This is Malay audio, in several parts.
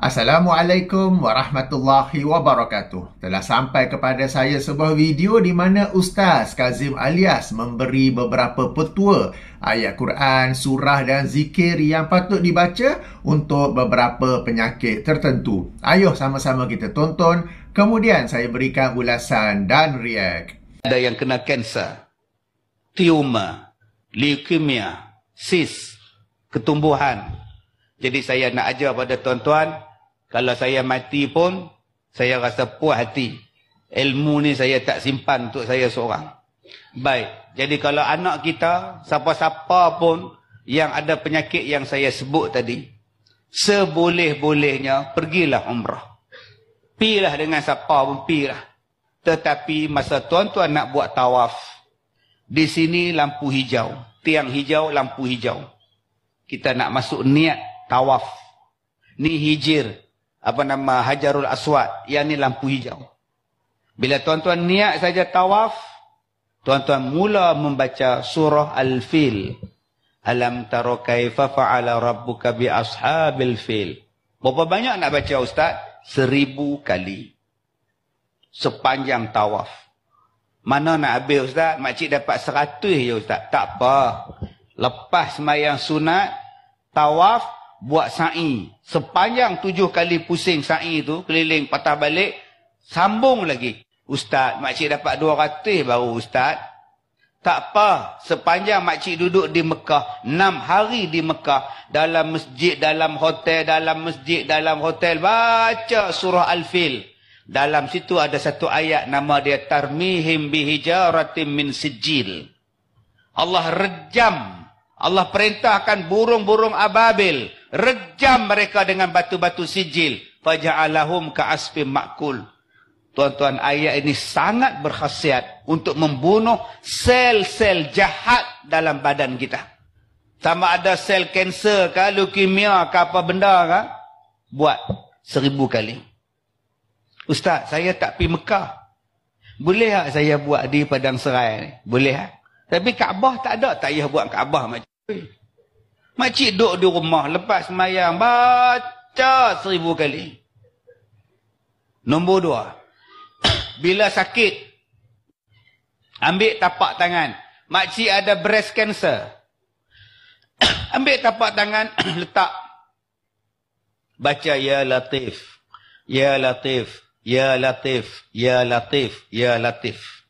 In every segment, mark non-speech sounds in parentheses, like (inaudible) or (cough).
Assalamualaikum warahmatullahi wabarakatuh. Telah sampai kepada saya sebuah video di mana Ustaz Kazim Alias memberi beberapa petua ayat Quran, surah dan zikir yang patut dibaca untuk beberapa penyakit tertentu. Ayuh sama-sama kita tonton. Kemudian saya berikan ulasan dan react. Ada yang kena kanser, tiuma, leukemia, sis, ketumbuhan. Jadi saya nak ajar pada tuan-tuan, kalau saya mati pun saya rasa puas hati ilmu ni saya tak simpan untuk saya seorang baik jadi kalau anak kita siapa-siapa pun yang ada penyakit yang saya sebut tadi seboleh-bolehnya pergilah umrah pilah dengan siapa pun pilah tetapi masa tuan-tuan nak buat tawaf di sini lampu hijau tiang hijau lampu hijau kita nak masuk niat tawaf ni hijir apa nama Hajarul Aswad yang ni lampu hijau. Bila tuan-tuan niat saja tawaf, tuan-tuan mula membaca surah Al-Fil. Alam taro kaifa fa'ala rabbuka bi ashabil fil. Berapa banyak nak baca ustaz? Seribu kali. Sepanjang tawaf. Mana nak habis ustaz? Makcik dapat seratus je ustaz. Tak apa. Lepas semayang sunat, tawaf buat sa'i. Sepanjang tujuh kali pusing sa'i tu, keliling patah balik, sambung lagi. Ustaz, makcik dapat dua ratus baru ustaz. Tak apa, sepanjang makcik duduk di Mekah, enam hari di Mekah, dalam masjid, dalam hotel, dalam masjid, dalam hotel, baca surah Al-Fil. Dalam situ ada satu ayat nama dia Tarmihim bihijaratim min sijil. Allah rejam. Allah perintahkan burung-burung ababil rejam mereka dengan batu-batu sijil faja'alahum ka'asfim makul tuan-tuan ayat ini sangat berkhasiat untuk membunuh sel-sel jahat dalam badan kita sama ada sel kanser ke leukemia ke apa benda ke buat seribu kali ustaz saya tak pergi Mekah boleh tak saya buat di Padang Serai ni? Boleh tak? Ha? Tapi Kaabah tak ada. Tak payah buat Kaabah macam tu. Makcik duduk di rumah lepas semayang baca seribu kali. Nombor dua. (coughs) Bila sakit, ambil tapak tangan. Makcik ada breast cancer. (coughs) ambil tapak tangan, (coughs) letak. Baca Ya Latif. Ya Latif. Ya Latif. Ya Latif. Ya Latif.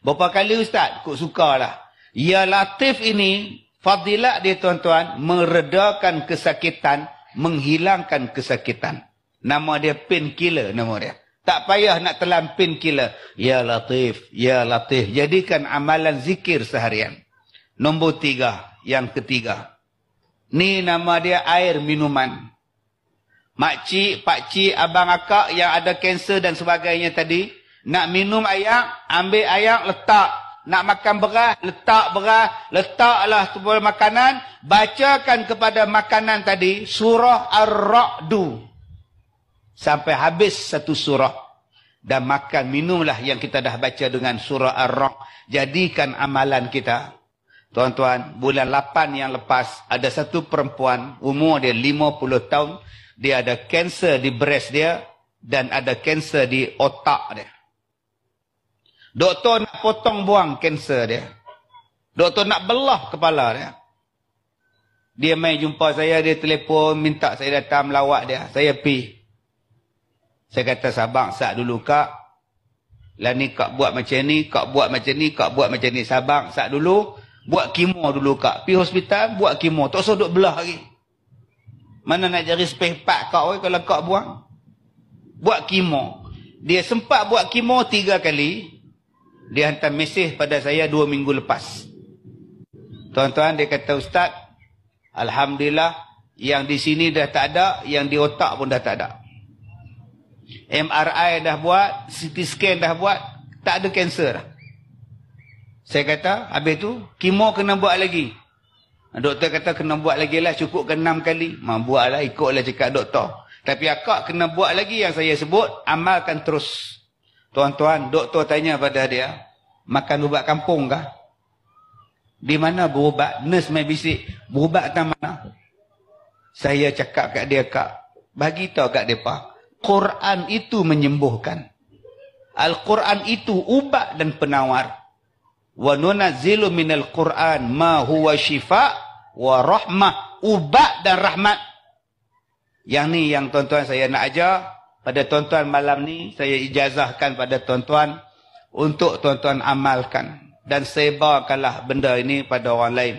Berapa kali Ustaz? Kau lah Ya Latif ini Fadilat dia tuan-tuan, meredakan kesakitan, menghilangkan kesakitan. Nama dia pin killer nama dia. Tak payah nak telan pin killer. Ya Latif, ya Latif. Jadikan amalan zikir seharian. Nombor tiga, yang ketiga. Ni nama dia air minuman. Mak Pak pakcik, abang akak yang ada kanser dan sebagainya tadi. Nak minum air, ambil air, letak nak makan beras, letak beras, letaklah sebuah makanan, bacakan kepada makanan tadi surah Ar-Ra'du. Sampai habis satu surah. Dan makan, minumlah yang kita dah baca dengan surah Ar-Ra'. Jadikan amalan kita. Tuan-tuan, bulan 8 yang lepas, ada satu perempuan, umur dia 50 tahun, dia ada kanser di breast dia dan ada kanser di otak dia. Doktor nak potong buang kanser dia. Doktor nak belah kepala dia. Dia mai jumpa saya, dia telefon minta saya datang melawat dia. Saya pi. Saya kata Sabang. sat dulu kak. Lah ni kak buat macam ni, kak buat macam ni, kak buat macam ni. Sabang. sat dulu. Buat kimo dulu kak. Pi hospital, buat kimo. Tak usah duduk belah lagi. Mana nak jadi space part kak oi kalau kak buang. Buat kimo. Dia sempat buat kimo tiga kali. Dia hantar mesej pada saya dua minggu lepas. Tuan-tuan, dia kata, Ustaz, Alhamdulillah, yang di sini dah tak ada, yang di otak pun dah tak ada. MRI dah buat, CT scan dah buat, tak ada kanser. Saya kata, habis tu, kemo kena buat lagi. Doktor kata, kena buat lagi lah, cukup cukupkan enam kali. buat lah ikutlah cakap doktor. Tapi akak kena buat lagi yang saya sebut, amalkan Terus. Tuan-tuan, doktor tanya pada dia, makan ubat kampung kah? Di mana berubat? Nurse main bisik, berubat kat mana? Saya cakap kat dia, kak, bagi tahu kat dia, Quran itu menyembuhkan. Al-Quran itu ubat dan penawar. Wa nunazzilu minal Quran ma huwa shifa wa rahmah. Ubat dan rahmat. Yang ni yang tuan-tuan saya nak ajar, pada tuan-tuan malam ni saya ijazahkan pada tuan-tuan untuk tuan-tuan amalkan dan sebarkanlah benda ini pada orang lain.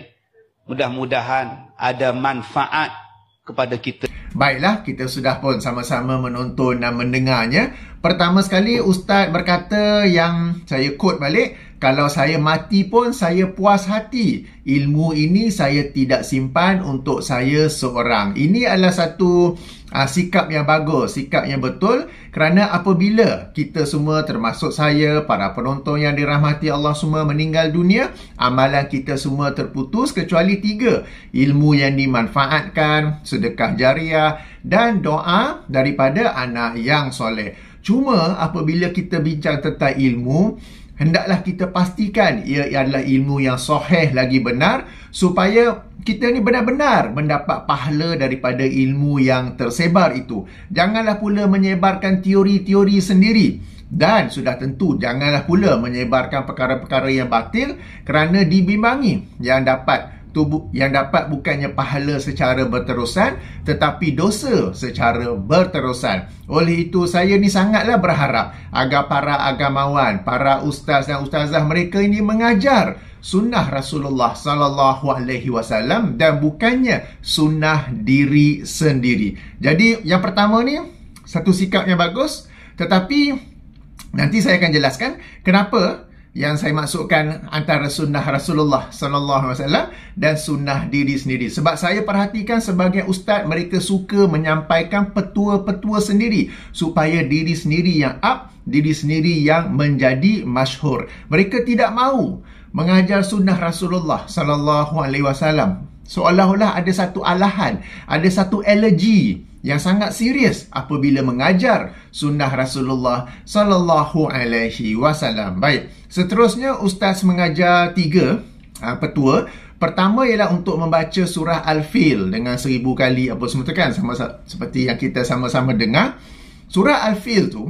Mudah-mudahan ada manfaat kepada kita. Baiklah, kita sudah pun sama-sama menonton dan mendengarnya. Pertama sekali ustaz berkata yang saya quote balik kalau saya mati pun saya puas hati. Ilmu ini saya tidak simpan untuk saya seorang. Ini adalah satu uh, sikap yang bagus, sikap yang betul kerana apabila kita semua termasuk saya, para penonton yang dirahmati Allah semua meninggal dunia, amalan kita semua terputus kecuali tiga. Ilmu yang dimanfaatkan, sedekah jariah dan doa daripada anak yang soleh. Cuma apabila kita bincang tentang ilmu, hendaklah kita pastikan ia adalah ilmu yang soheh lagi benar supaya kita ni benar-benar mendapat pahala daripada ilmu yang tersebar itu. Janganlah pula menyebarkan teori-teori sendiri. Dan sudah tentu janganlah pula menyebarkan perkara-perkara yang batil kerana dibimbangi yang dapat tu bu- yang dapat bukannya pahala secara berterusan tetapi dosa secara berterusan. Oleh itu saya ni sangatlah berharap agar para agamawan, para ustaz dan ustazah mereka ini mengajar sunnah Rasulullah sallallahu alaihi wasallam dan bukannya sunnah diri sendiri. Jadi yang pertama ni satu sikap yang bagus tetapi nanti saya akan jelaskan kenapa yang saya masukkan antara sunnah Rasulullah sallallahu alaihi wasallam dan sunnah diri sendiri. Sebab saya perhatikan sebagai ustaz mereka suka menyampaikan petua-petua sendiri supaya diri sendiri yang up, diri sendiri yang menjadi masyhur. Mereka tidak mahu mengajar sunnah Rasulullah sallallahu alaihi wasallam seolah-olah ada satu alahan, ada satu allergy yang sangat serius apabila mengajar sunnah Rasulullah sallallahu alaihi wasallam. Baik, seterusnya ustaz mengajar tiga uh, petua. Pertama ialah untuk membaca surah Al-Fil dengan seribu kali apa semua tu kan sama seperti yang kita sama-sama dengar. Surah Al-Fil tu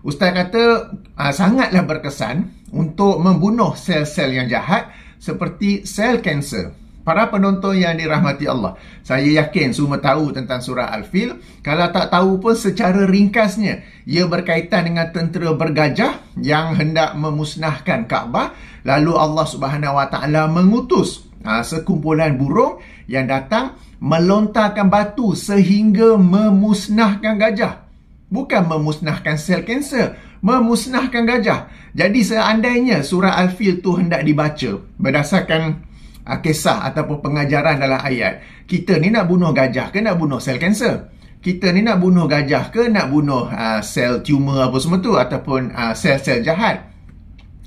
ustaz kata uh, sangatlah berkesan untuk membunuh sel-sel yang jahat seperti sel kanser. Para penonton yang dirahmati Allah, saya yakin semua tahu tentang surah Al-Fil. Kalau tak tahu pun secara ringkasnya, ia berkaitan dengan tentera bergajah yang hendak memusnahkan Kaabah. Lalu Allah Subhanahu Wa Taala mengutus ha, sekumpulan burung yang datang melontarkan batu sehingga memusnahkan gajah. Bukan memusnahkan sel kanser, memusnahkan gajah. Jadi seandainya surah Al-Fil tu hendak dibaca berdasarkan uh, kisah ataupun pengajaran dalam ayat. Kita ni nak bunuh gajah ke nak bunuh sel kanser? Kita ni nak bunuh gajah ke nak bunuh uh, sel tumor apa semua tu ataupun uh, sel-sel jahat?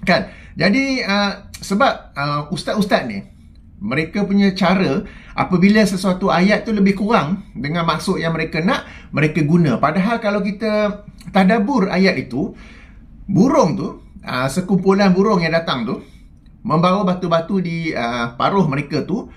Kan? Jadi uh, sebab uh, ustaz-ustaz ni mereka punya cara apabila sesuatu ayat tu lebih kurang dengan maksud yang mereka nak mereka guna padahal kalau kita tadabur ayat itu burung tu aa, sekumpulan burung yang datang tu membawa batu-batu di uh, paruh mereka tu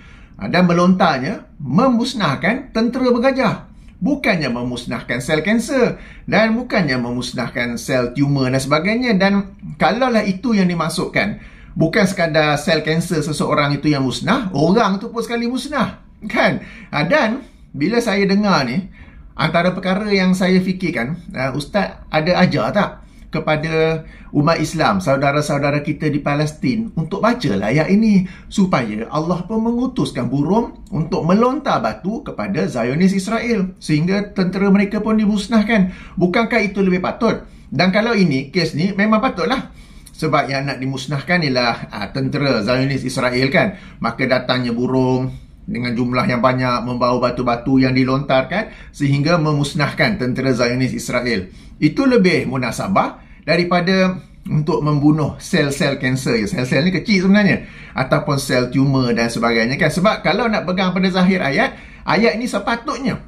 uh, dan melontarnya memusnahkan tentera bergajah bukannya memusnahkan sel kanser dan bukannya memusnahkan sel tumor dan sebagainya dan kalaulah itu yang dimasukkan bukan sekadar sel kanser seseorang itu yang musnah orang tu pun sekali musnah kan uh, dan bila saya dengar ni antara perkara yang saya fikirkan uh, ustaz ada ajar tak kepada umat Islam, saudara-saudara kita di Palestin untuk bacalah ayat ini supaya Allah pun mengutuskan burung untuk melontar batu kepada Zionis Israel sehingga tentera mereka pun dimusnahkan. Bukankah itu lebih patut? Dan kalau ini kes ni memang patutlah. Sebab yang nak dimusnahkan ialah ha, tentera Zionis Israel kan. Maka datangnya burung, dengan jumlah yang banyak membawa batu-batu yang dilontarkan sehingga memusnahkan tentera Zionis Israel. Itu lebih munasabah daripada untuk membunuh sel-sel kanser. Sel-sel ni kecil sebenarnya. Ataupun sel tumor dan sebagainya kan. Sebab kalau nak pegang pada zahir ayat, ayat ni sepatutnya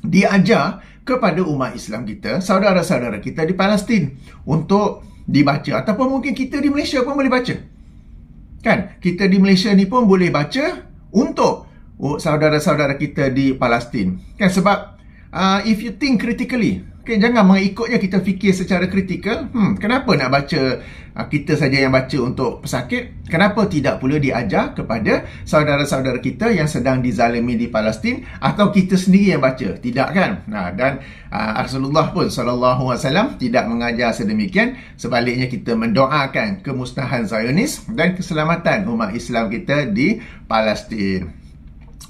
diajar kepada umat Islam kita, saudara-saudara kita di Palestin untuk dibaca. Ataupun mungkin kita di Malaysia pun boleh baca. Kan? Kita di Malaysia ni pun boleh baca untuk oh, saudara-saudara kita di Palestin. Kan sebab uh, if you think critically, Okay, jangan mengikutnya kita fikir secara kritikal. Hmm, kenapa nak baca ah, kita saja yang baca untuk pesakit? Kenapa tidak pula diajar kepada saudara-saudara kita yang sedang dizalimi di Palestin atau kita sendiri yang baca? Tidak kan? Nah, dan uh, Rasulullah pun sallallahu alaihi wasallam tidak mengajar sedemikian. Sebaliknya kita mendoakan kemusnahan Zionis dan keselamatan umat Islam kita di Palestin.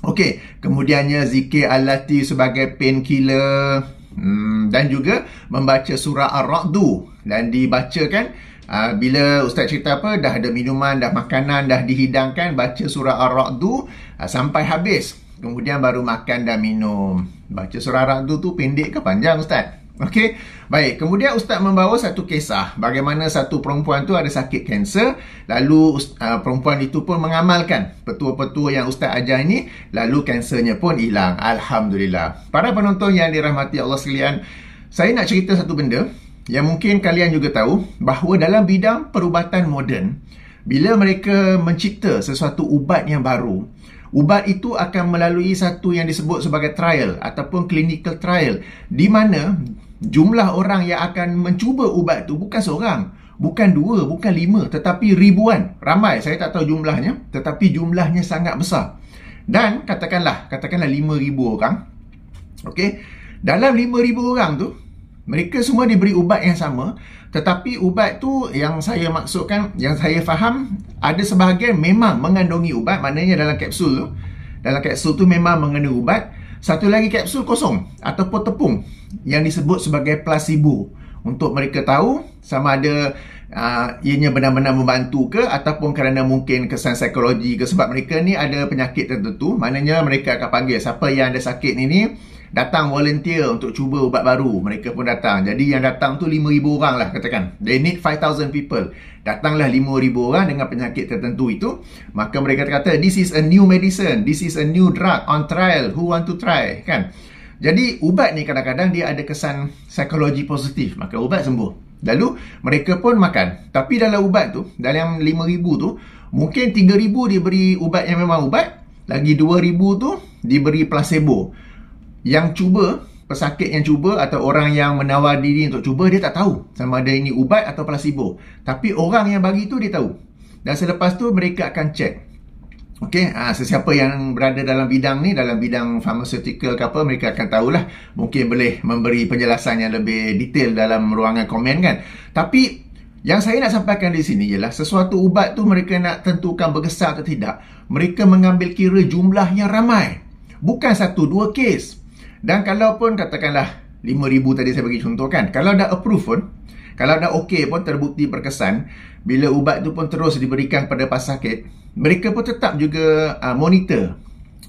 Okey, kemudiannya zikir alati lati sebagai painkiller. Hmm, dan juga membaca surah Ar-Ra'du dan dibacakan uh, bila ustaz cerita apa dah ada minuman dah makanan dah dihidangkan baca surah Ar-Ra'du uh, sampai habis kemudian baru makan dan minum baca surah Ar-Ra'du tu pendek ke panjang ustaz Okey. Baik, kemudian ustaz membawa satu kisah bagaimana satu perempuan tu ada sakit kanser, lalu uh, perempuan itu pun mengamalkan petua-petua yang ustaz ajar ini, lalu kansernya pun hilang. Alhamdulillah. Para penonton yang dirahmati Allah sekalian, saya nak cerita satu benda yang mungkin kalian juga tahu bahawa dalam bidang perubatan moden, bila mereka mencipta sesuatu ubat yang baru, ubat itu akan melalui satu yang disebut sebagai trial ataupun clinical trial di mana jumlah orang yang akan mencuba ubat tu bukan seorang bukan dua bukan lima tetapi ribuan ramai saya tak tahu jumlahnya tetapi jumlahnya sangat besar dan katakanlah katakanlah lima ribu orang okey dalam lima ribu orang tu mereka semua diberi ubat yang sama tetapi ubat tu yang saya maksudkan yang saya faham ada sebahagian memang mengandungi ubat maknanya dalam kapsul tu dalam kapsul tu memang mengandungi ubat satu lagi kapsul kosong ataupun tepung yang disebut sebagai placebo untuk mereka tahu sama ada uh, ianya benar-benar membantu ke ataupun kerana mungkin kesan psikologi ke sebab mereka ni ada penyakit tertentu maknanya mereka akan panggil siapa yang ada sakit ni ni datang volunteer untuk cuba ubat baru mereka pun datang jadi yang datang tu 5000 orang lah katakan they need 5000 people datanglah 5000 orang dengan penyakit tertentu itu maka mereka kata this is a new medicine this is a new drug on trial who want to try kan jadi ubat ni kadang-kadang dia ada kesan psikologi positif maka ubat sembuh lalu mereka pun makan tapi dalam ubat tu dalam 5000 tu mungkin 3000 diberi ubat yang memang ubat lagi 2000 tu diberi placebo yang cuba pesakit yang cuba atau orang yang menawar diri untuk cuba dia tak tahu sama ada ini ubat atau placebo tapi orang yang bagi tu dia tahu dan selepas tu mereka akan check Okey, ha, sesiapa yang berada dalam bidang ni, dalam bidang pharmaceutical ke apa, mereka akan tahulah. Mungkin boleh memberi penjelasan yang lebih detail dalam ruangan komen kan. Tapi, yang saya nak sampaikan di sini ialah sesuatu ubat tu mereka nak tentukan bergesa atau tidak. Mereka mengambil kira jumlah yang ramai. Bukan satu dua kes. Dan kalau pun katakanlah 5000 tadi saya bagi contoh kan. Kalau dah approve pun, kalau dah okay pun terbukti berkesan, bila ubat tu pun terus diberikan kepada pesakit, mereka pun tetap juga uh, monitor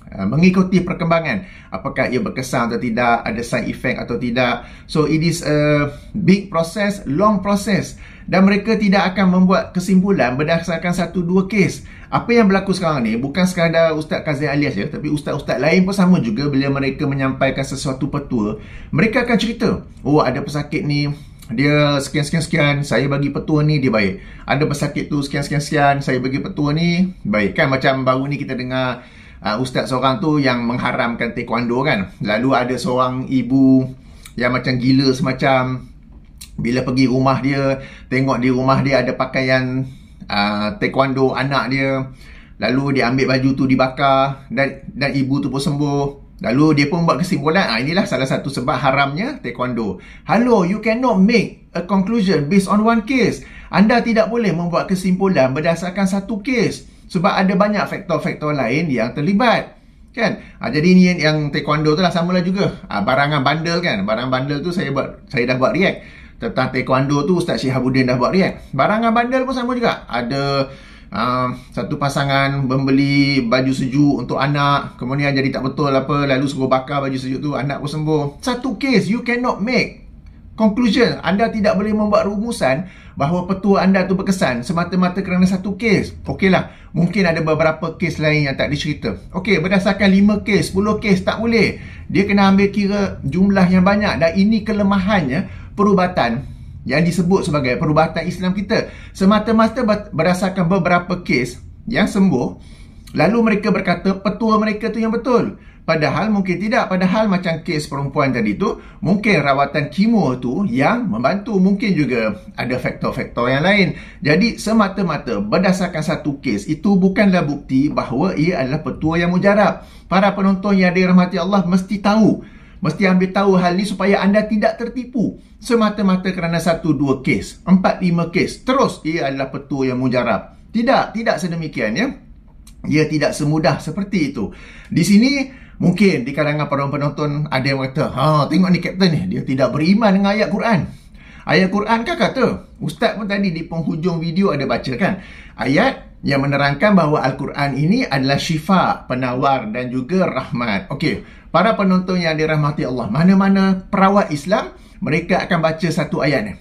ah, mengikuti perkembangan apakah ia berkesan atau tidak ada side effect atau tidak so it is a big process long process dan mereka tidak akan membuat kesimpulan berdasarkan satu dua kes. Apa yang berlaku sekarang ni bukan sekadar Ustaz Kazim Alias ya, tapi ustaz-ustaz lain pun sama juga bila mereka menyampaikan sesuatu petua, mereka akan cerita, "Oh, ada pesakit ni, dia sekian sekian sekian saya bagi petua ni dia baik ada pesakit tu sekian sekian sekian saya bagi petua ni baik kan macam baru ni kita dengar uh, ustaz seorang tu yang mengharamkan taekwondo kan lalu ada seorang ibu yang macam gila semacam bila pergi rumah dia tengok di rumah dia ada pakaian uh, taekwondo anak dia lalu dia ambil baju tu dibakar dan dan ibu tu pun sembuh lalu dia pun buat kesimpulan ah inilah salah satu sebab haramnya taekwondo hello you cannot make a conclusion based on one case anda tidak boleh membuat kesimpulan berdasarkan satu case sebab ada banyak faktor-faktor lain yang terlibat kan ha, jadi ni yang taekwondo tu lah samalah juga ha, barangan bandel kan barang bandel tu saya buat saya dah buat react tentang taekwondo tu Ustaz Syihabuddin dah buat react eh? barang dengan bandel pun sama juga ada uh, satu pasangan membeli baju sejuk untuk anak kemudian jadi tak betul apa lalu suruh bakar baju sejuk tu anak pun sembuh satu case you cannot make conclusion anda tidak boleh membuat rumusan bahawa petua anda tu berkesan semata-mata kerana satu case Okey lah, mungkin ada beberapa case lain yang tak dicerita okey berdasarkan 5 case 10 case tak boleh dia kena ambil kira jumlah yang banyak dan ini kelemahannya perubatan yang disebut sebagai perubatan Islam kita semata-mata berdasarkan beberapa kes yang sembuh lalu mereka berkata petua mereka tu yang betul padahal mungkin tidak padahal macam kes perempuan tadi tu mungkin rawatan kimo tu yang membantu mungkin juga ada faktor-faktor yang lain jadi semata-mata berdasarkan satu kes itu bukanlah bukti bahawa ia adalah petua yang mujarab para penonton yang dirahmati Allah mesti tahu mesti ambil tahu hal ni supaya anda tidak tertipu semata-mata kerana satu dua kes, empat lima kes. Terus ia adalah petua yang mujarab. Tidak, tidak sedemikian ya. Ia tidak semudah seperti itu. Di sini mungkin di kalangan para penonton ada yang kata, "Ha, tengok ni kapten ni, dia tidak beriman dengan ayat Quran." Ayat Quran kan kata, ustaz pun tadi di penghujung video ada baca kan. Ayat yang menerangkan bahawa Al-Quran ini adalah syifa, penawar dan juga rahmat. Okey, para penonton yang dirahmati Allah, mana-mana perawat Islam, mereka akan baca satu ayat ni.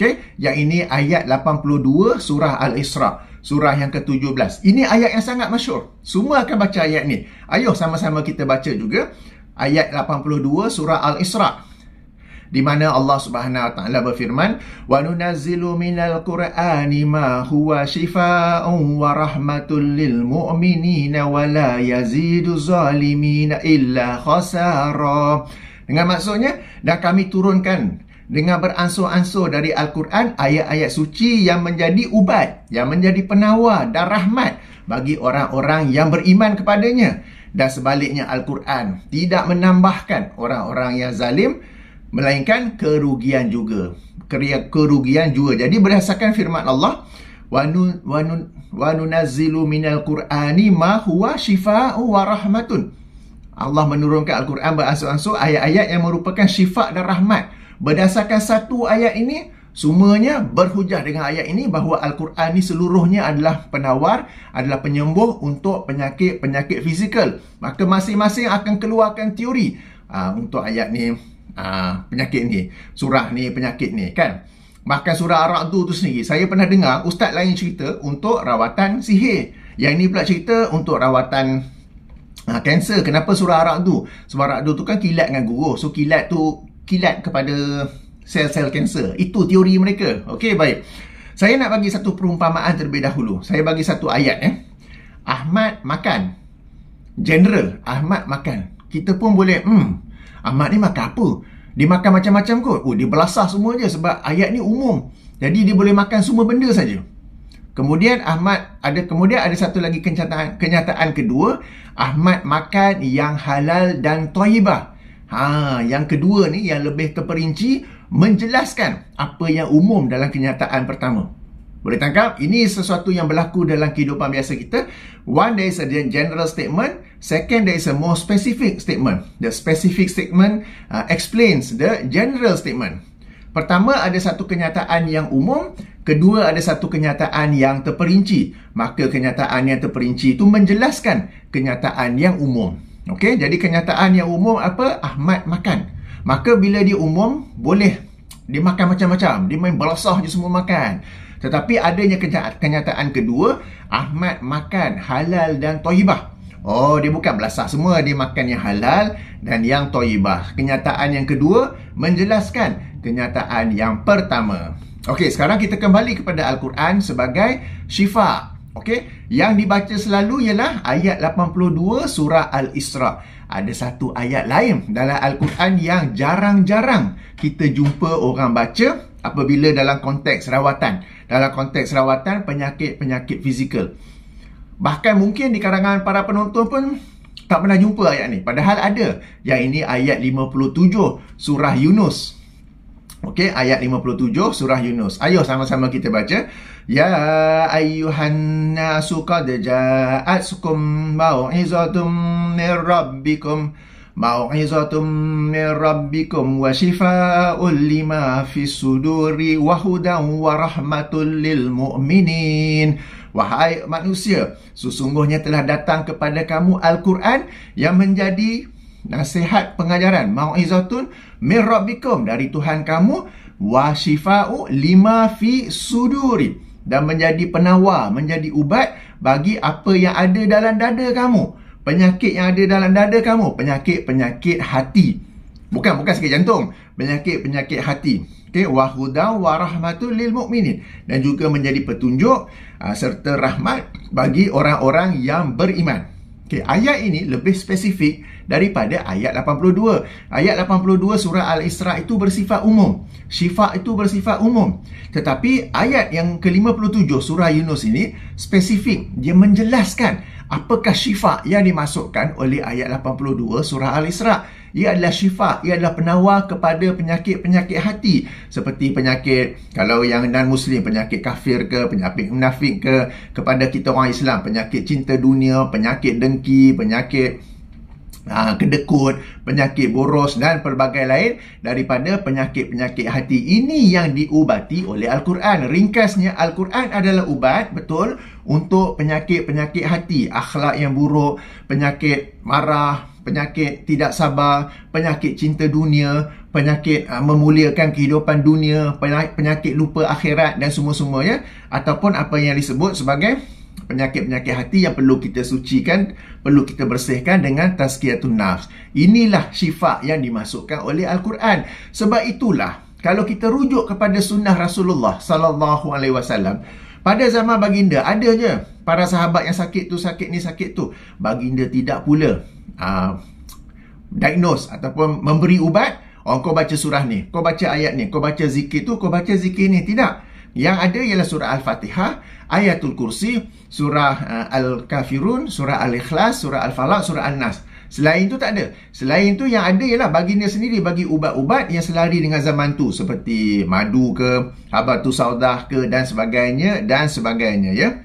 Okey, yang ini ayat 82 surah Al-Isra, surah yang ke-17. Ini ayat yang sangat masyur. Semua akan baca ayat ni. Ayuh sama-sama kita baca juga ayat 82 surah Al-Isra di mana Allah Subhanahu Wa Taala berfirman wa nunazzilu minal qur'ani ma huwa shifaa'un wa rahmatul lil mu'minina wa la yazidu zalimina illa khasara dengan maksudnya dan kami turunkan dengan beransur-ansur dari Al-Quran ayat-ayat suci yang menjadi ubat yang menjadi penawar dan rahmat bagi orang-orang yang beriman kepadanya dan sebaliknya Al-Quran tidak menambahkan orang-orang yang zalim melainkan kerugian juga kerugian kerugian juga jadi berdasarkan firman Allah wa nun wa nun minal qur'ani ma Allah menurunkan al-Quran berangsur-angsur ayat-ayat yang merupakan syifa' dan rahmat berdasarkan satu ayat ini Semuanya berhujah dengan ayat ini bahawa Al-Quran ni seluruhnya adalah penawar, adalah penyembuh untuk penyakit-penyakit fizikal. Maka masing-masing akan keluarkan teori uh, untuk ayat ni Ha, penyakit ni surah ni penyakit ni kan makan surah arak tu tu sendiri saya pernah dengar ustaz lain cerita untuk rawatan sihir yang ni pula cerita untuk rawatan ha, kanser uh, kenapa surah arak tu sebab arak tu kan kilat dengan guruh so kilat tu kilat kepada sel-sel kanser itu teori mereka Okey baik saya nak bagi satu perumpamaan terlebih dahulu saya bagi satu ayat eh Ahmad makan general Ahmad makan kita pun boleh hmm Ahmad ni makan apa? Dia makan macam-macam kot. Oh, dia belasah semua je sebab ayat ni umum. Jadi dia boleh makan semua benda saja. Kemudian Ahmad ada kemudian ada satu lagi kenyataan kenyataan kedua, Ahmad makan yang halal dan thayyibah. Ha, yang kedua ni yang lebih terperinci menjelaskan apa yang umum dalam kenyataan pertama. Boleh tangkap? Ini sesuatu yang berlaku dalam kehidupan biasa kita. One, there is a general statement. Second, there is a more specific statement. The specific statement uh, explains the general statement. Pertama, ada satu kenyataan yang umum. Kedua, ada satu kenyataan yang terperinci. Maka kenyataan yang terperinci itu menjelaskan kenyataan yang umum. Okey, jadi kenyataan yang umum apa? Ahmad makan. Maka bila dia umum, boleh dia makan macam-macam. Dia main belasah je semua makan. Tetapi adanya kenyataan kedua, Ahmad makan halal dan toibah. Oh, dia bukan belasah semua. Dia makan yang halal dan yang toibah. Kenyataan yang kedua menjelaskan kenyataan yang pertama. Okey, sekarang kita kembali kepada Al-Quran sebagai syifa. Okey, yang dibaca selalu ialah ayat 82 surah Al-Isra. Ada satu ayat lain dalam Al-Quran yang jarang-jarang kita jumpa orang baca apabila dalam konteks rawatan dalam konteks rawatan penyakit-penyakit fizikal. Bahkan mungkin di kalangan para penonton pun tak pernah jumpa ayat ni. Padahal ada. Yang ini ayat 57 surah Yunus. Okey, ayat 57 surah Yunus. Ayuh sama-sama kita baca. Ya ayyuhan nasu qad ja'atkum mau'izatum min rabbikum Mau'izatum min rabbikum wa shifa'un lima fi suduri wa hudan wa rahmatun lil mu'minin. Wahai manusia, sesungguhnya telah datang kepada kamu Al-Quran yang menjadi nasihat pengajaran. Mau'izatun min rabbikum dari Tuhan kamu wa shifa'u lima fi suduri dan menjadi penawar, menjadi ubat bagi apa yang ada dalam dada kamu penyakit yang ada dalam dada kamu penyakit-penyakit hati bukan bukan sakit jantung penyakit-penyakit hati okey wahuda warahmatul lil mukminin dan juga menjadi petunjuk uh, serta rahmat bagi orang-orang yang beriman okey ayat ini lebih spesifik daripada ayat 82 ayat 82 surah al-isra itu bersifat umum syifa itu bersifat umum tetapi ayat yang ke-57 surah yunus ini spesifik dia menjelaskan apakah syifa yang dimasukkan oleh ayat 82 surah Al-Isra? Ia adalah syifa, ia adalah penawar kepada penyakit-penyakit hati. Seperti penyakit, kalau yang non-Muslim, penyakit kafir ke, penyakit munafik ke, kepada kita orang Islam, penyakit cinta dunia, penyakit dengki, penyakit ha, kedekut, penyakit boros dan pelbagai lain daripada penyakit-penyakit hati ini yang diubati oleh Al-Quran. Ringkasnya, Al-Quran adalah ubat betul untuk penyakit-penyakit hati, akhlak yang buruk, penyakit marah, penyakit tidak sabar, penyakit cinta dunia, penyakit uh, memuliakan kehidupan dunia, penyakit lupa akhirat dan semua-semuanya ataupun apa yang disebut sebagai penyakit-penyakit hati yang perlu kita sucikan, perlu kita bersihkan dengan tazkiyatun nafs. Inilah syifa yang dimasukkan oleh al-Quran. Sebab itulah kalau kita rujuk kepada sunnah Rasulullah sallallahu alaihi wasallam, pada zaman baginda ada je para sahabat yang sakit tu sakit ni sakit tu. Baginda tidak pula uh, diagnose ataupun memberi ubat, oh kau baca surah ni, kau baca ayat ni, kau baca zikir tu, kau baca zikir ni, tidak yang ada ialah surah Al-Fatihah, Ayatul Kursi, surah eh, Al-Kafirun, surah Al-Ikhlas, surah Al-Falaq, surah An-Nas. Selain itu tak ada. Selain itu yang ada ialah bagi dia sendiri bagi ubat-ubat yang selari dengan zaman tu seperti madu ke, habar tu saudah ke dan sebagainya dan sebagainya ya.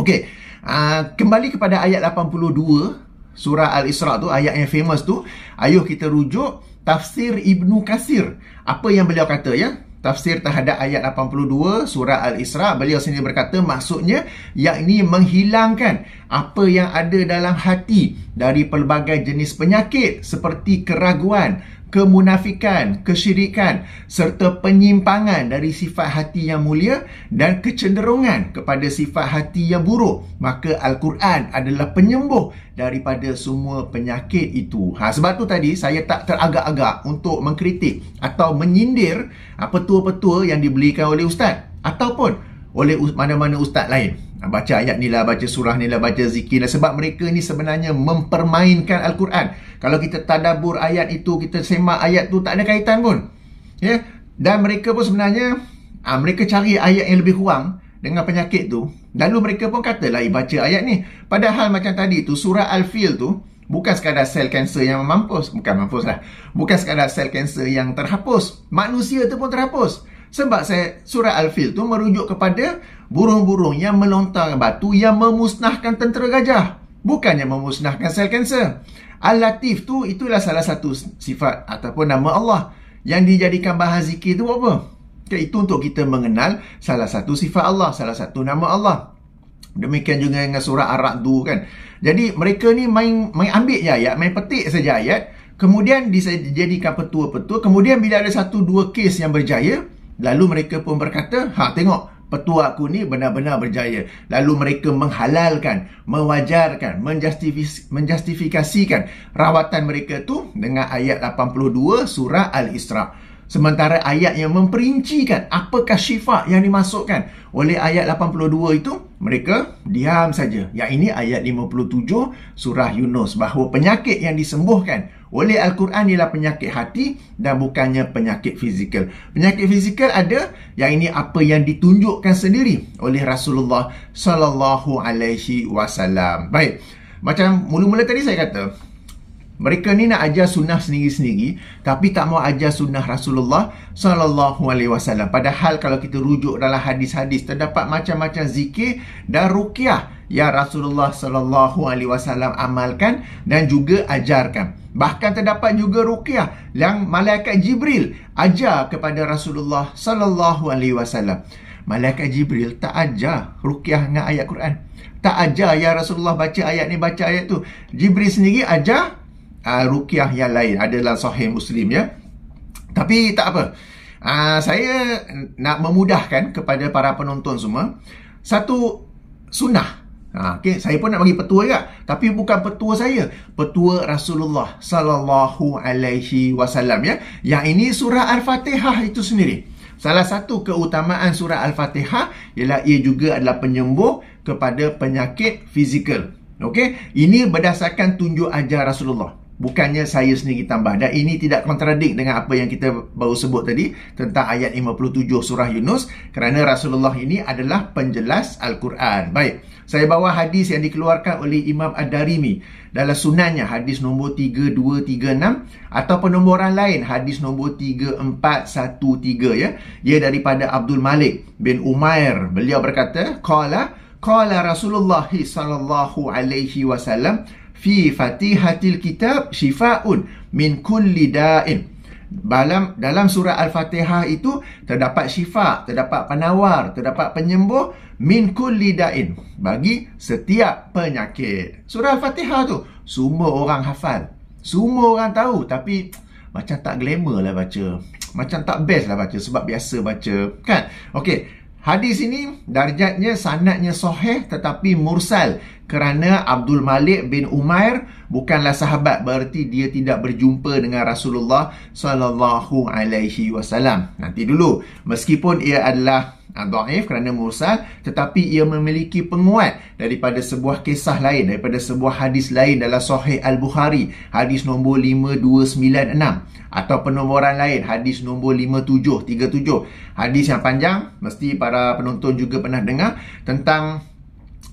Okey. Uh, kembali kepada ayat 82 surah Al-Isra tu ayat yang famous tu ayuh kita rujuk tafsir Ibnu Kasir apa yang beliau kata ya tafsir terhadap ayat 82 surah Al-Isra beliau sendiri berkata maksudnya ini menghilangkan apa yang ada dalam hati dari pelbagai jenis penyakit seperti keraguan kemunafikan, kesyirikan serta penyimpangan dari sifat hati yang mulia dan kecenderungan kepada sifat hati yang buruk, maka Al-Quran adalah penyembuh daripada semua penyakit itu. Ha, sebab tu tadi saya tak teragak-agak untuk mengkritik atau menyindir apa petua-petua yang dibelikan oleh ustaz ataupun oleh mana-mana ustaz lain baca ayat ni lah, baca surah ni lah, baca zikir lah. Sebab mereka ni sebenarnya mempermainkan Al-Quran. Kalau kita tadabur ayat itu, kita semak ayat tu, tak ada kaitan pun. Ya? Yeah? Dan mereka pun sebenarnya, ha, mereka cari ayat yang lebih kurang dengan penyakit tu. Lalu mereka pun kata lah, baca ayat ni. Padahal macam tadi tu, surah Al-Fil tu, Bukan sekadar sel kanser yang mampus. Bukan mampus lah. Bukan sekadar sel kanser yang terhapus. Manusia tu pun terhapus. Sebab saya surah Al-Fil tu merujuk kepada burung-burung yang melontar batu yang memusnahkan tentera gajah. Bukannya memusnahkan sel kanser. Al-Latif tu itulah salah satu sifat ataupun nama Allah yang dijadikan bahan zikir tu apa? Okay, itu untuk kita mengenal salah satu sifat Allah, salah satu nama Allah. Demikian juga dengan surah Ar-Ra'du kan. Jadi mereka ni main main ambil je ayat, main petik saja ayat. Kemudian dijadikan petua-petua. Kemudian bila ada satu dua kes yang berjaya, Lalu mereka pun berkata, ha tengok petua aku ni benar-benar berjaya. Lalu mereka menghalalkan, mewajarkan, menjustifikasikan rawatan mereka tu dengan ayat 82 surah Al-Isra. Sementara ayat yang memperincikan apakah syifa yang dimasukkan oleh ayat 82 itu, mereka diam saja. Yang ini ayat 57 surah Yunus bahawa penyakit yang disembuhkan oleh Al-Quran ialah penyakit hati dan bukannya penyakit fizikal. Penyakit fizikal ada yang ini apa yang ditunjukkan sendiri oleh Rasulullah sallallahu alaihi wasallam. Baik. Macam mula-mula tadi saya kata mereka ni nak ajar sunnah sendiri-sendiri tapi tak mau ajar sunnah Rasulullah sallallahu alaihi wasallam. Padahal kalau kita rujuk dalam hadis-hadis terdapat macam-macam zikir dan ruqyah yang Rasulullah sallallahu alaihi wasallam amalkan dan juga ajarkan. Bahkan terdapat juga ruqyah yang malaikat Jibril ajar kepada Rasulullah sallallahu alaihi wasallam. Malaikat Jibril tak ajar ruqyah dengan ayat Quran. Tak ajar ya Rasulullah baca ayat ni baca ayat tu. Jibril sendiri ajar uh, ruqyah yang lain adalah sahih Muslim ya. Tapi tak apa. Uh, saya nak memudahkan kepada para penonton semua satu sunnah Ha, okay. saya pun nak bagi petua juga tapi bukan petua saya petua Rasulullah sallallahu alaihi wasallam ya yang ini surah al-Fatihah itu sendiri salah satu keutamaan surah al-Fatihah ialah ia juga adalah penyembuh kepada penyakit fizikal Okay, ini berdasarkan tunjuk ajar Rasulullah bukannya saya sendiri tambah dan ini tidak kontradik dengan apa yang kita baru sebut tadi tentang ayat 57 surah Yunus kerana Rasulullah ini adalah penjelas Al-Quran. Baik, saya bawa hadis yang dikeluarkan oleh Imam Ad-Darimi dalam sunannya hadis nombor 3236 atau penomboran lain hadis nombor 3413 ya. Ia daripada Abdul Malik bin Umair. Beliau berkata, "Kala, kala Rasulullah sallallahu alaihi wasallam fi fatihatil kitab syifaun min kulli da'in dalam dalam surah al-fatihah itu terdapat syifa terdapat penawar terdapat penyembuh min kulli da'in bagi setiap penyakit surah al-fatihah tu semua orang hafal semua orang tahu tapi macam tak glamour lah baca macam tak best lah baca sebab biasa baca kan okey Hadis ini darjatnya sanatnya soheh tetapi mursal kerana Abdul Malik bin Umair bukanlah sahabat berarti dia tidak berjumpa dengan Rasulullah sallallahu alaihi wasallam. Nanti dulu, meskipun ia adalah ah, daif kerana mursal tetapi ia memiliki penguat daripada sebuah kisah lain daripada sebuah hadis lain dalam sahih al-Bukhari hadis nombor 5296 atau penomoran lain hadis nombor 5737 hadis yang panjang mesti para penonton juga pernah dengar tentang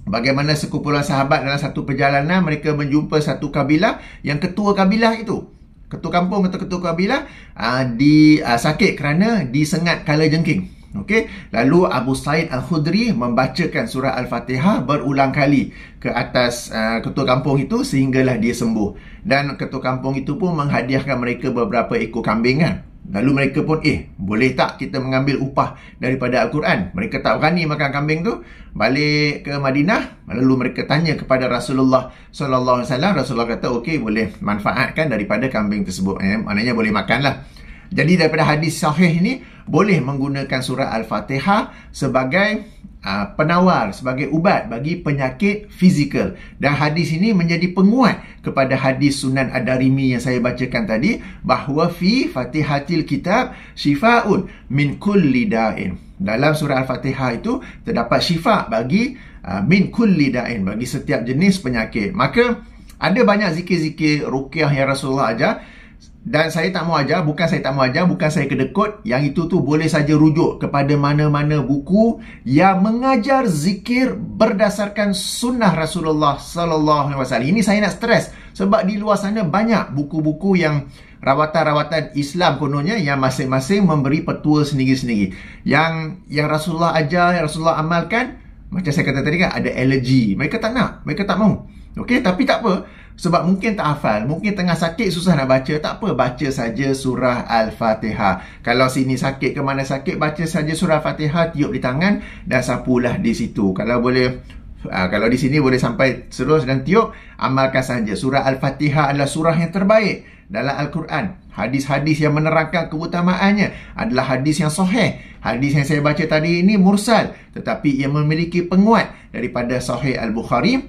bagaimana sekumpulan sahabat dalam satu perjalanan mereka menjumpa satu kabilah yang ketua kabilah itu ketua kampung atau ketua kabilah uh, di uh, sakit kerana disengat kala jengking Okey, lalu Abu Said Al-Khudri membacakan surah Al-Fatihah berulang kali ke atas uh, ketua kampung itu sehinggalah dia sembuh. Dan ketua kampung itu pun menghadiahkan mereka beberapa ekor kambing kan. Lalu mereka pun eh boleh tak kita mengambil upah daripada Al-Quran? Mereka tak berani makan kambing tu. Balik ke Madinah, lalu mereka tanya kepada Rasulullah SAW. Rasulullah kata okey boleh manfaatkan daripada kambing tersebut. Eh, maknanya boleh makanlah. Jadi daripada hadis sahih ini boleh menggunakan surah Al-Fatihah sebagai uh, penawar sebagai ubat bagi penyakit fizikal dan hadis ini menjadi penguat kepada hadis sunan ad-darimi yang saya bacakan tadi bahawa fi fatihatil kitab syifaun min kulli da'in dalam surah al-fatihah itu terdapat syifa bagi uh, min kulli da'in bagi setiap jenis penyakit maka ada banyak zikir-zikir rukyah yang Rasulullah ajar dan saya tak mau ajar bukan saya tak mau ajar bukan saya kedekut yang itu tu boleh saja rujuk kepada mana-mana buku yang mengajar zikir berdasarkan sunnah Rasulullah sallallahu alaihi wasallam ini saya nak stres sebab di luar sana banyak buku-buku yang rawatan-rawatan Islam kononnya yang masing-masing memberi petua sendiri-sendiri yang yang Rasulullah ajar yang Rasulullah amalkan macam saya kata tadi kan ada allergy mereka tak nak mereka tak mau okey tapi tak apa sebab mungkin tak hafal, mungkin tengah sakit susah nak baca, tak apa baca saja surah Al-Fatihah. Kalau sini sakit ke mana sakit, baca saja surah Al-Fatihah, tiup di tangan dan sapulah di situ. Kalau boleh Uh, kalau di sini boleh sampai terus dan tiup, amalkan saja. Surah Al-Fatihah adalah surah yang terbaik dalam Al-Quran. Hadis-hadis yang menerangkan keutamaannya adalah hadis yang soheh. Hadis yang saya baca tadi ini mursal. Tetapi ia memiliki penguat daripada soheh Al-Bukhari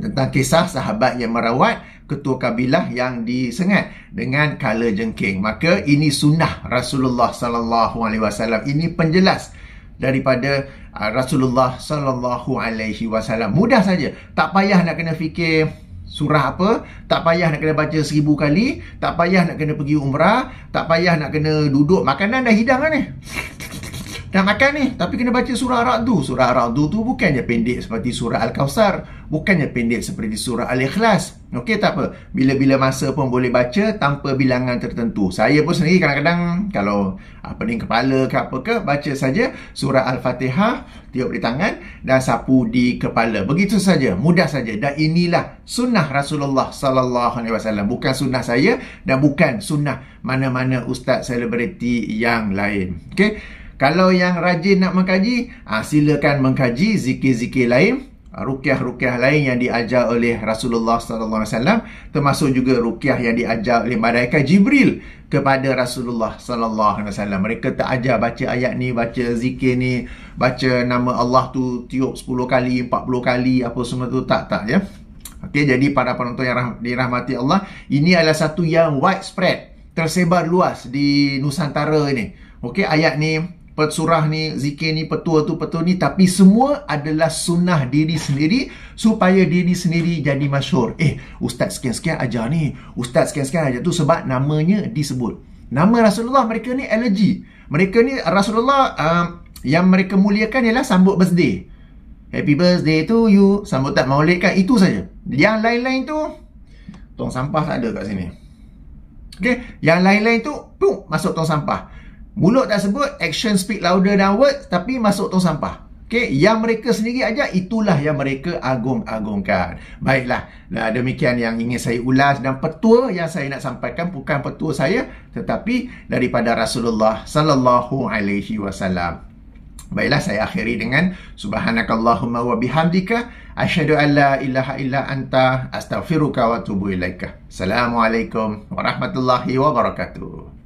tentang kisah sahabat yang merawat ketua kabilah yang disengat dengan kala jengking. Maka ini sunnah Rasulullah sallallahu alaihi wasallam. Ini penjelas daripada uh, Rasulullah sallallahu alaihi wasallam. Mudah saja. Tak payah nak kena fikir surah apa, tak payah nak kena baca seribu kali, tak payah nak kena pergi umrah, tak payah nak kena duduk makanan dah hidang kan ni. (laughs) Dah makan ni Tapi kena baca surah Ra'du Surah Ra'du tu bukannya pendek seperti surah Al-Kawthar Bukannya pendek seperti surah Al-Ikhlas Okey tak apa Bila-bila masa pun boleh baca Tanpa bilangan tertentu Saya pun sendiri kadang-kadang Kalau ah, pening kepala ke apa ke Baca saja surah Al-Fatihah Tiup di tangan Dan sapu di kepala Begitu saja Mudah saja Dan inilah sunnah Rasulullah Sallallahu Alaihi Wasallam Bukan sunnah saya Dan bukan sunnah Mana-mana ustaz selebriti yang lain Okey kalau yang rajin nak mengkaji, uh, silakan mengkaji zikir-zikir lain ah, rukyah-rukyah lain yang diajar oleh Rasulullah sallallahu alaihi wasallam termasuk juga rukyah yang diajar oleh malaikat Jibril kepada Rasulullah sallallahu alaihi wasallam. Mereka tak ajar baca ayat ni, baca zikir ni, baca nama Allah tu tiup 10 kali, 40 kali apa semua tu tak tak ya. Okey, jadi para penonton yang dirahmati Allah, ini adalah satu yang widespread, tersebar luas di Nusantara ni. Okey, ayat ni surah ni, zikir ni, petua tu, petua ni tapi semua adalah sunnah diri sendiri supaya diri sendiri jadi masyur eh, ustaz sekian-sekian ajar ni ustaz sekian-sekian ajar tu sebab namanya disebut nama Rasulullah mereka ni allergy mereka ni Rasulullah um, yang mereka muliakan ialah sambut birthday happy birthday to you sambutan maulid kan itu saja yang lain-lain tu tong sampah tak ada kat sini Okay, yang lain-lain tu, pum, masuk tong sampah. Mulut tak sebut, action speak louder than words tapi masuk tong sampah. Okay, yang mereka sendiri aja itulah yang mereka agung-agungkan. Baiklah, nah, demikian yang ingin saya ulas dan petua yang saya nak sampaikan bukan petua saya tetapi daripada Rasulullah sallallahu alaihi wasallam. Baiklah saya akhiri dengan subhanakallahumma wa bihamdika asyhadu alla ilaha illa anta astaghfiruka wa atubu ilaika. Assalamualaikum warahmatullahi wabarakatuh.